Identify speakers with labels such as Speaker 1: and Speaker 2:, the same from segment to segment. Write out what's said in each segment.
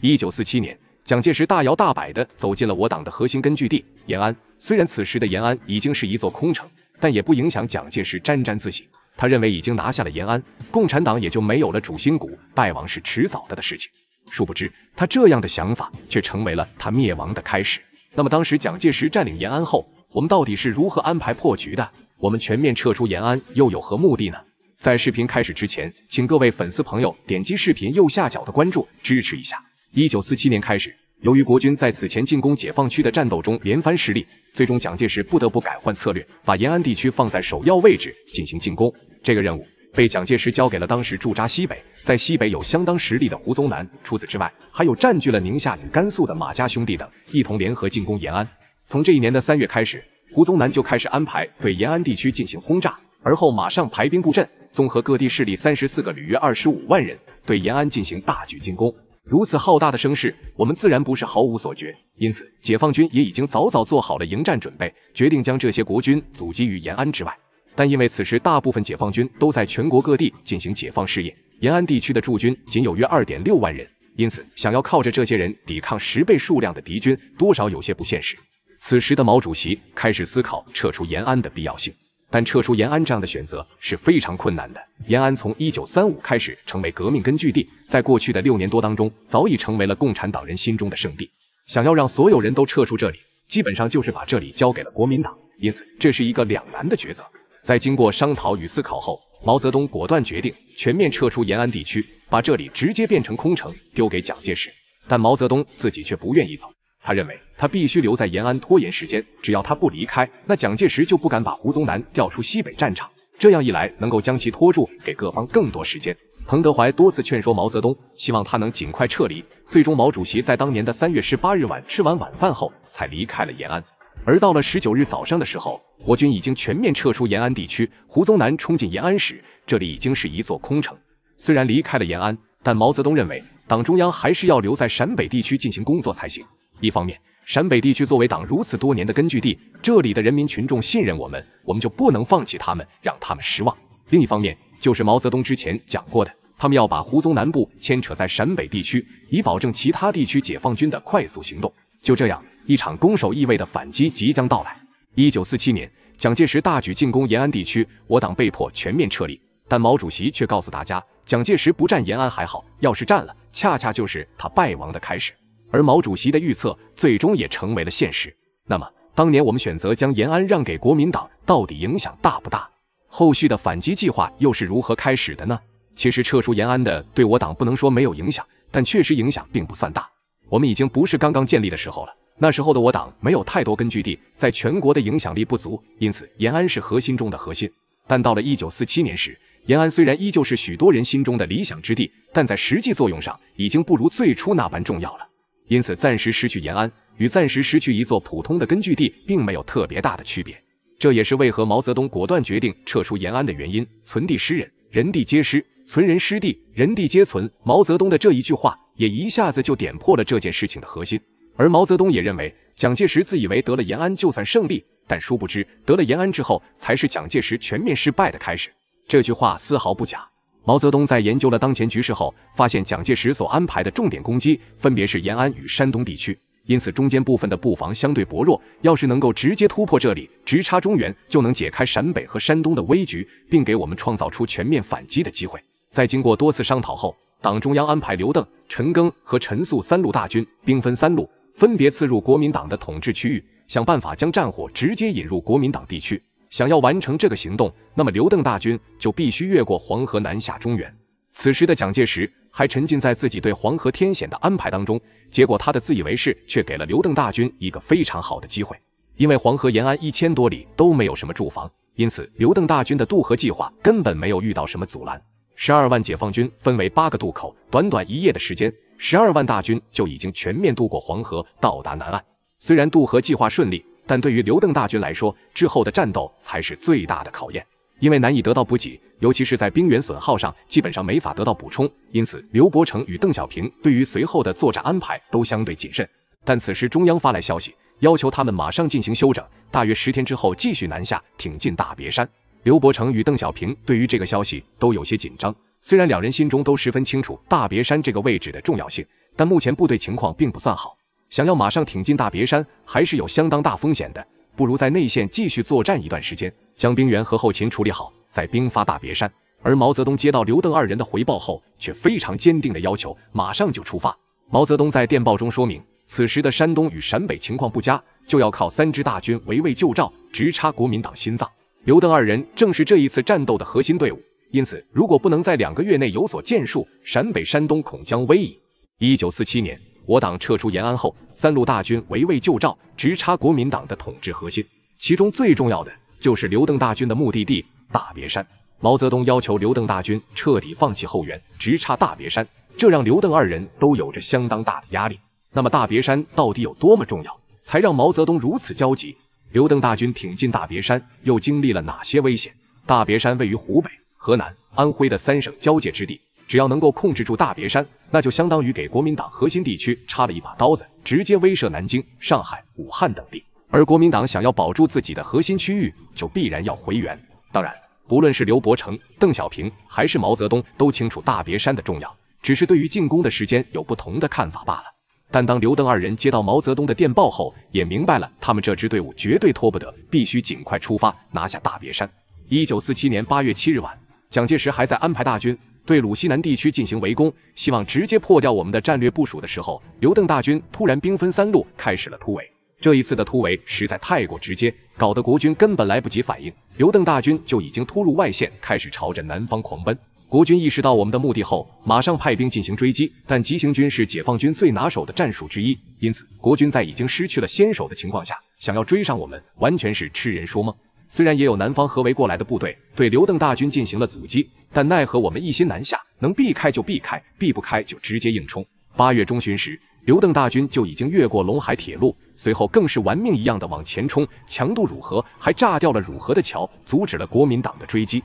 Speaker 1: 一九四七年，蒋介石大摇大摆地走进了我党的核心根据地延安。虽然此时的延安已经是一座空城，但也不影响蒋介石沾沾自喜。他认为已经拿下了延安，共产党也就没有了主心骨，败亡是迟早的的事情。殊不知，他这样的想法却成为了他灭亡的开始。那么，当时蒋介石占领延安后，我们到底是如何安排破局的？我们全面撤出延安又有何目的呢？在视频开始之前，请各位粉丝朋友点击视频右下角的关注，支持一下。一九四七年开始，由于国军在此前进攻解放区的战斗中连番失利，最终蒋介石不得不改换策略，把延安地区放在首要位置进行进攻。这个任务被蒋介石交给了当时驻扎西北、在西北有相当实力的胡宗南。除此之外，还有占据了宁夏与甘肃的马家兄弟等，一同联合进攻延安。从这一年的三月开始，胡宗南就开始安排对延安地区进行轰炸，而后马上排兵布阵，综合各地势力三十四个旅约二十五万人，对延安进行大举进攻。如此浩大的声势，我们自然不是毫无所觉，因此解放军也已经早早做好了迎战准备，决定将这些国军阻击于延安之外。但因为此时大部分解放军都在全国各地进行解放事业，延安地区的驻军仅有约二点六万人，因此想要靠着这些人抵抗十倍数量的敌军，多少有些不现实。此时的毛主席开始思考撤出延安的必要性。但撤出延安这样的选择是非常困难的。延安从一九三五开始成为革命根据地，在过去的六年多当中，早已成为了共产党人心中的圣地。想要让所有人都撤出这里，基本上就是把这里交给了国民党，因此这是一个两难的抉择。在经过商讨与思考后，毛泽东果断决定全面撤出延安地区，把这里直接变成空城，丢给蒋介石。但毛泽东自己却不愿意走。他认为他必须留在延安拖延时间，只要他不离开，那蒋介石就不敢把胡宗南调出西北战场。这样一来，能够将其拖住，给各方更多时间。彭德怀多次劝说毛泽东，希望他能尽快撤离。最终，毛主席在当年的三月十八日晚吃完晚饭后，才离开了延安。而到了十九日早上的时候，我军已经全面撤出延安地区。胡宗南冲进延安时，这里已经是一座空城。虽然离开了延安，但毛泽东认为党中央还是要留在陕北地区进行工作才行。一方面，陕北地区作为党如此多年的根据地，这里的人民群众信任我们，我们就不能放弃他们，让他们失望。另一方面，就是毛泽东之前讲过的，他们要把胡宗南部牵扯在陕北地区，以保证其他地区解放军的快速行动。就这样，一场攻守意味的反击即将到来。一九四七年，蒋介石大举进攻延安地区，我党被迫全面撤离。但毛主席却告诉大家，蒋介石不占延安还好，要是占了，恰恰就是他败亡的开始。而毛主席的预测最终也成为了现实。那么，当年我们选择将延安让给国民党，到底影响大不大？后续的反击计划又是如何开始的呢？其实，撤出延安的对我党不能说没有影响，但确实影响并不算大。我们已经不是刚刚建立的时候了。那时候的我党没有太多根据地，在全国的影响力不足，因此延安是核心中的核心。但到了一九四七年时，延安虽然依旧是许多人心中的理想之地，但在实际作用上已经不如最初那般重要了。因此，暂时失去延安，与暂时失去一座普通的根据地，并没有特别大的区别。这也是为何毛泽东果断决定撤出延安的原因。存地失人，人地皆失；存人失地，人地皆存。毛泽东的这一句话，也一下子就点破了这件事情的核心。而毛泽东也认为，蒋介石自以为得了延安就算胜利，但殊不知，得了延安之后，才是蒋介石全面失败的开始。这句话丝毫不假。毛泽东在研究了当前局势后，发现蒋介石所安排的重点攻击分别是延安与山东地区，因此中间部分的布防相对薄弱。要是能够直接突破这里，直插中原，就能解开陕北和山东的危局，并给我们创造出全面反击的机会。在经过多次商讨后，党中央安排刘邓、陈赓和陈粟三路大军，兵分三路，分别刺入国民党的统治区域，想办法将战火直接引入国民党地区。想要完成这个行动，那么刘邓大军就必须越过黄河南下中原。此时的蒋介石还沉浸在自己对黄河天险的安排当中，结果他的自以为是却给了刘邓大军一个非常好的机会。因为黄河延安一千多里都没有什么驻防，因此刘邓大军的渡河计划根本没有遇到什么阻拦。十二万解放军分为八个渡口，短短一夜的时间，十二万大军就已经全面渡过黄河，到达南岸。虽然渡河计划顺利。但对于刘邓大军来说，之后的战斗才是最大的考验，因为难以得到补给，尤其是在兵员损耗上，基本上没法得到补充。因此，刘伯承与邓小平对于随后的作战安排都相对谨慎。但此时中央发来消息，要求他们马上进行休整，大约十天之后继续南下挺进大别山。刘伯承与邓小平对于这个消息都有些紧张，虽然两人心中都十分清楚大别山这个位置的重要性，但目前部队情况并不算好。想要马上挺进大别山，还是有相当大风险的。不如在内线继续作战一段时间，将兵员和后勤处理好，再兵发大别山。而毛泽东接到刘邓二人的回报后，却非常坚定的要求马上就出发。毛泽东在电报中说明，此时的山东与陕北情况不佳，就要靠三支大军围魏救赵，直插国民党心脏。刘邓二人正是这一次战斗的核心队伍，因此如果不能在两个月内有所建树，陕北山东恐将危矣。一九四七年。我党撤出延安后，三路大军围魏救赵，直插国民党的统治核心。其中最重要的就是刘邓大军的目的地大别山。毛泽东要求刘邓大军彻底放弃后援，直插大别山，这让刘邓二人都有着相当大的压力。那么大别山到底有多么重要，才让毛泽东如此焦急？刘邓大军挺进大别山，又经历了哪些危险？大别山位于湖北、河南、安徽的三省交界之地。只要能够控制住大别山，那就相当于给国民党核心地区插了一把刀子，直接威慑南京、上海、武汉等地。而国民党想要保住自己的核心区域，就必然要回援。当然，不论是刘伯承、邓小平还是毛泽东，都清楚大别山的重要，只是对于进攻的时间有不同的看法罢了。但当刘邓二人接到毛泽东的电报后，也明白了他们这支队伍绝对拖不得，必须尽快出发拿下大别山。一九四七年八月七日晚，蒋介石还在安排大军。对鲁西南地区进行围攻，希望直接破掉我们的战略部署的时候，刘邓大军突然兵分三路开始了突围。这一次的突围实在太过直接，搞得国军根本来不及反应，刘邓大军就已经突入外线，开始朝着南方狂奔。国军意识到我们的目的后，马上派兵进行追击，但急行军是解放军最拿手的战术之一，因此国军在已经失去了先手的情况下，想要追上我们完全是痴人说梦。虽然也有南方合围过来的部队对刘邓大军进行了阻击，但奈何我们一心南下，能避开就避开，避不开就直接硬冲。八月中旬时，刘邓大军就已经越过陇海铁路，随后更是玩命一样的往前冲，强渡汝河，还炸掉了汝河的桥，阻止了国民党的追击。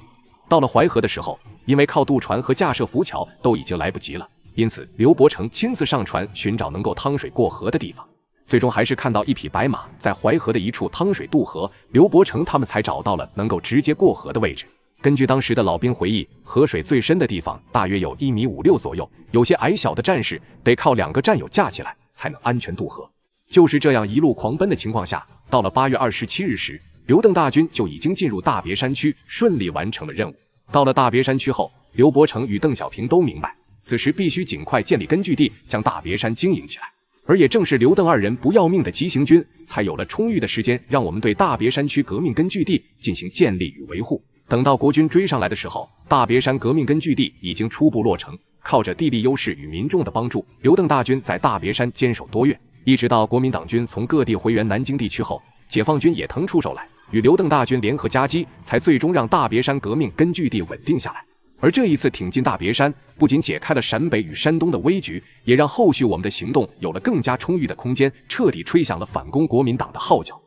Speaker 1: 到了淮河的时候，因为靠渡船和架设浮桥都已经来不及了，因此刘伯承亲自上船寻找能够趟水过河的地方。最终还是看到一匹白马在淮河的一处汤水渡河，刘伯承他们才找到了能够直接过河的位置。根据当时的老兵回忆，河水最深的地方大约有一米五六左右，有些矮小的战士得靠两个战友架起来才能安全渡河。就是这样一路狂奔的情况下，到了八月二十七日时，刘邓大军就已经进入大别山区，顺利完成了任务。到了大别山区后，刘伯承与邓小平都明白，此时必须尽快建立根据地，将大别山经营起来。而也正是刘邓二人不要命的急行军，才有了充裕的时间，让我们对大别山区革命根据地进行建立与维护。等到国军追上来的时候，大别山革命根据地已经初步落成。靠着地利优势与民众的帮助，刘邓大军在大别山坚守多月，一直到国民党军从各地回援南京地区后，解放军也腾出手来，与刘邓大军联合夹击，才最终让大别山革命根据地稳定下来。而这一次挺进大别山，不仅解开了陕北与山东的危局，也让后续我们的行动有了更加充裕的空间，彻底吹响了反攻国民党的号角。